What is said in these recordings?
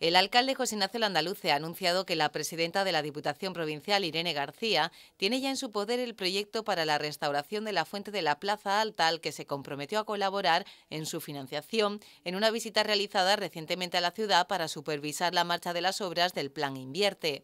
El alcalde José Ignacio Landaluce ha anunciado que la presidenta de la Diputación Provincial, Irene García, tiene ya en su poder el proyecto para la restauración de la fuente de la Plaza Alta, al que se comprometió a colaborar en su financiación en una visita realizada recientemente a la ciudad para supervisar la marcha de las obras del Plan Invierte.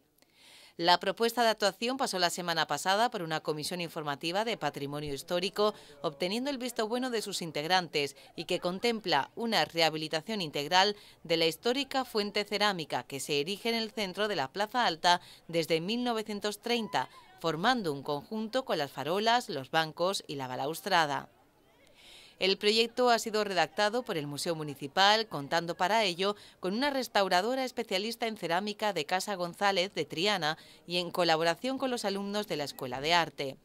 La propuesta de actuación pasó la semana pasada por una comisión informativa de patrimonio histórico, obteniendo el visto bueno de sus integrantes y que contempla una rehabilitación integral de la histórica fuente cerámica que se erige en el centro de la Plaza Alta desde 1930, formando un conjunto con las farolas, los bancos y la balaustrada. El proyecto ha sido redactado por el Museo Municipal, contando para ello con una restauradora especialista en cerámica de Casa González de Triana y en colaboración con los alumnos de la Escuela de Arte.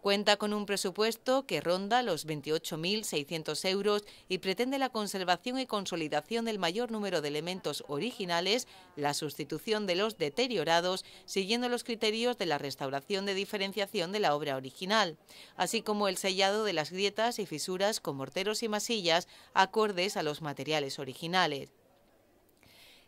Cuenta con un presupuesto que ronda los 28.600 euros y pretende la conservación y consolidación del mayor número de elementos originales, la sustitución de los deteriorados, siguiendo los criterios de la restauración de diferenciación de la obra original, así como el sellado de las grietas y fisuras con morteros y masillas acordes a los materiales originales.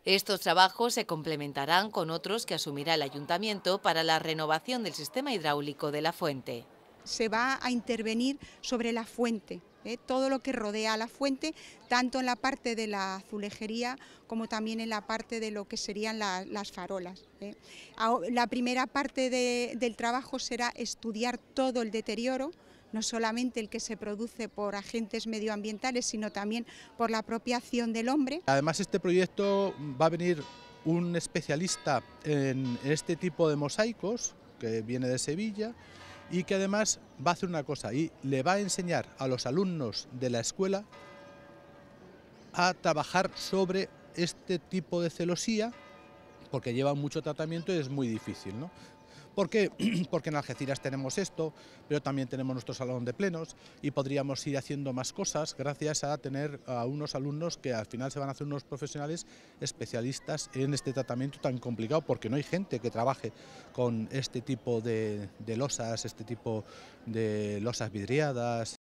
Estos trabajos se complementarán con otros que asumirá el Ayuntamiento para la renovación del sistema hidráulico de la fuente se va a intervenir sobre la fuente, ¿eh? todo lo que rodea a la fuente, tanto en la parte de la azulejería como también en la parte de lo que serían las farolas. ¿eh? La primera parte del trabajo será estudiar todo el deterioro, no solamente el que se produce por agentes medioambientales, sino también por la apropiación del hombre. Además, este proyecto va a venir un especialista en este tipo de mosaicos, que viene de Sevilla, y que además va a hacer una cosa y le va a enseñar a los alumnos de la escuela a trabajar sobre este tipo de celosía porque lleva mucho tratamiento y es muy difícil, ¿Por qué? Porque en Algeciras tenemos esto, pero también tenemos nuestro salón de plenos y podríamos ir haciendo más cosas gracias a tener a unos alumnos que al final se van a hacer unos profesionales especialistas en este tratamiento tan complicado, porque no hay gente que trabaje con este tipo de, de losas, este tipo de losas vidriadas,